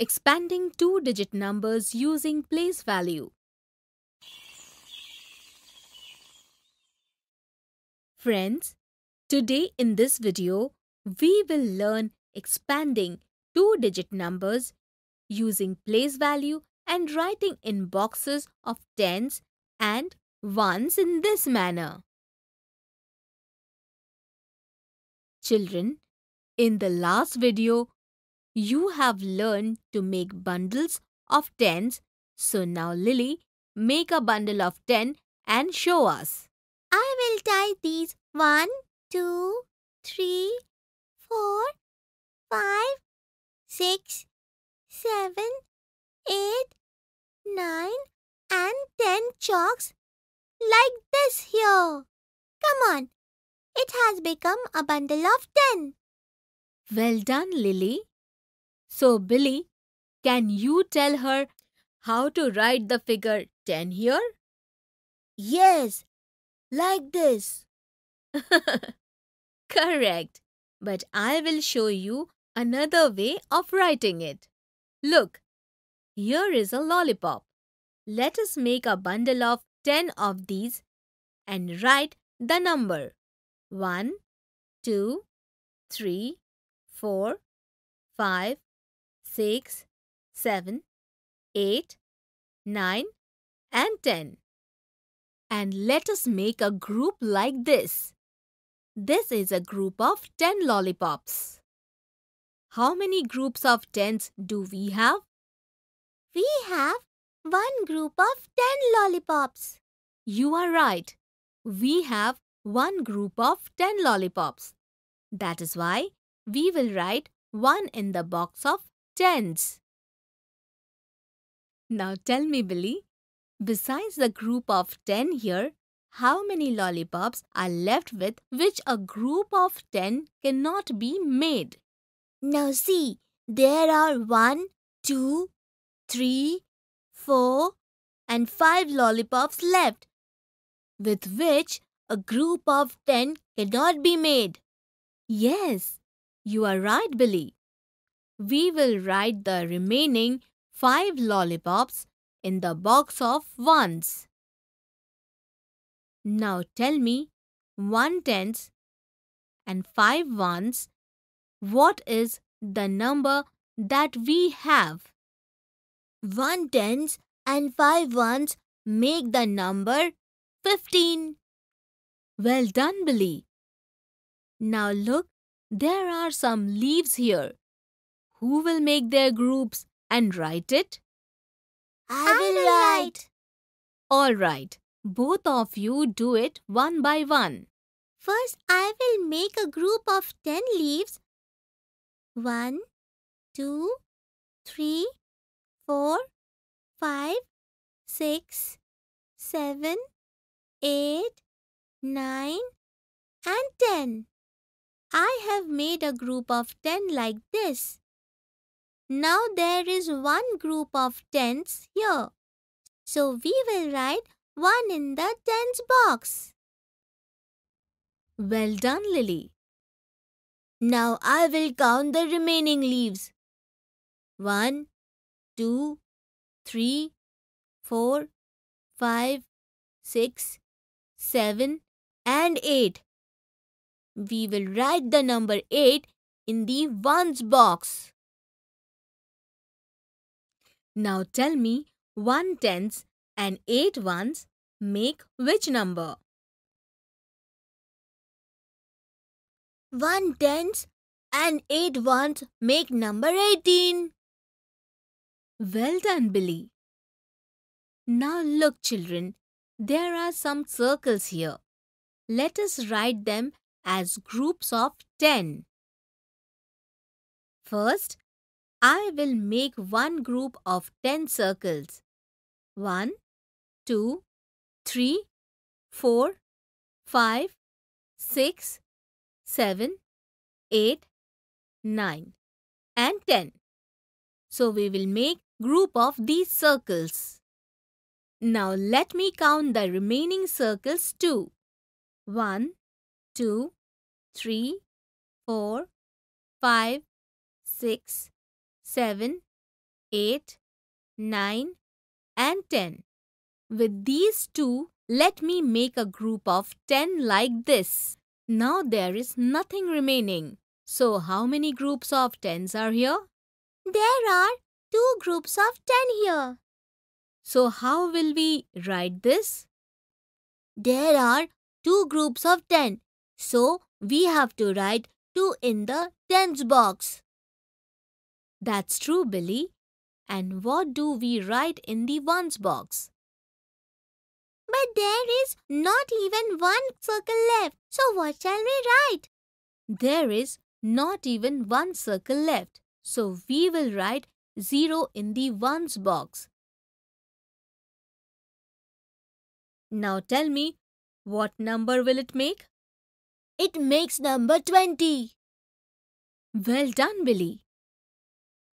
expanding two-digit numbers using place value. Friends, today in this video, we will learn expanding two-digit numbers using place value and writing in boxes of tens and ones in this manner. Children, in the last video, you have learned to make bundles of tens. So now, Lily, make a bundle of ten and show us. I will tie these one, two, three, four, five, six, seven, eight, nine, and 10 chalks like this here. Come on, it has become a bundle of 10. Well done, Lily. So, Billy, can you tell her how to write the figure 10 here? Yes, like this. Correct. But I will show you another way of writing it. Look, here is a lollipop. Let us make a bundle of 10 of these and write the number 1, 2, 3, 4, 5, 6, 7, 8, 9 and 10. And let us make a group like this. This is a group of 10 lollipops. How many groups of 10s do we have? We have one group of 10 lollipops. You are right. We have one group of 10 lollipops. That is why we will write 1 in the box of tens. Now tell me, Billy, besides the group of 10 here, how many lollipops are left with which a group of 10 cannot be made? Now see, there are one, two, three, four, and 5 lollipops left, with which a group of 10 cannot be made. Yes, you are right, Billy we will write the remaining 5 lollipops in the box of ones. Now tell me 1 tens and 5 ones, what is the number that we have? 1 tens and 5 ones make the number 15. Well done, Billy. Now look, there are some leaves here. Who will make their groups and write it? I will write. All right. Both of you do it one by one. First, I will make a group of 10 leaves. One, two, three, four, five, six, seven, eight, nine, and 10. I have made a group of 10 like this. Now there is one group of tens here. So we will write 1 in the tens box. Well done, Lily. Now I will count the remaining leaves. One, two, three, four, five, six, seven, and 8. We will write the number 8 in the ones box. Now tell me one tens and eight ones make which number? One tens and eight ones make number 18. Well done, Billy. Now look, children, there are some circles here. Let us write them as groups of 10. First, I will make one group of 10 circles. 1, 2, 3, 4, 5, 6, 7, 8, 9 and 10. So we will make group of these circles. Now let me count the remaining circles too. 1, 2, 3, 4, 5, 6, 7, 8, 9 and 10. With these two, let me make a group of 10 like this. Now there is nothing remaining. So how many groups of 10s are here? There are two groups of 10 here. So how will we write this? There are two groups of 10. So we have to write 2 in the tens box. That's true, Billy. And what do we write in the ones box? But there is not even one circle left, so what shall we write? There is not even one circle left, so we will write 0 in the ones box. Now tell me, what number will it make? It makes number 20. Well done, Billy.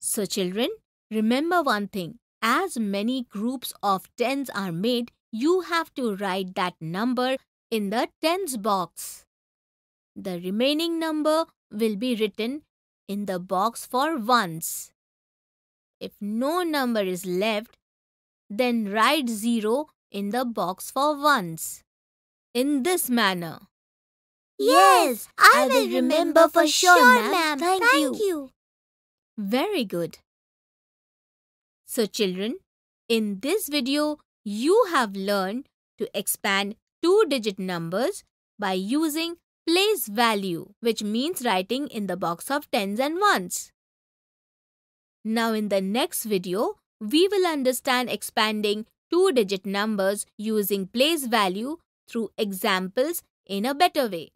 So, children, remember one thing as many groups of tens are made, you have to write that number in the tens box. The remaining number will be written in the box for ones. If no number is left, then write 0 in the box for ones. In this manner. Yes, I, I will remember, remember for sure, sure ma'am. Thank, Thank you. you. Very good. So children, in this video, you have learned to expand two-digit numbers by using place value, which means writing in the box of tens and ones. Now in the next video, we will understand expanding two-digit numbers using place value through examples in a better way.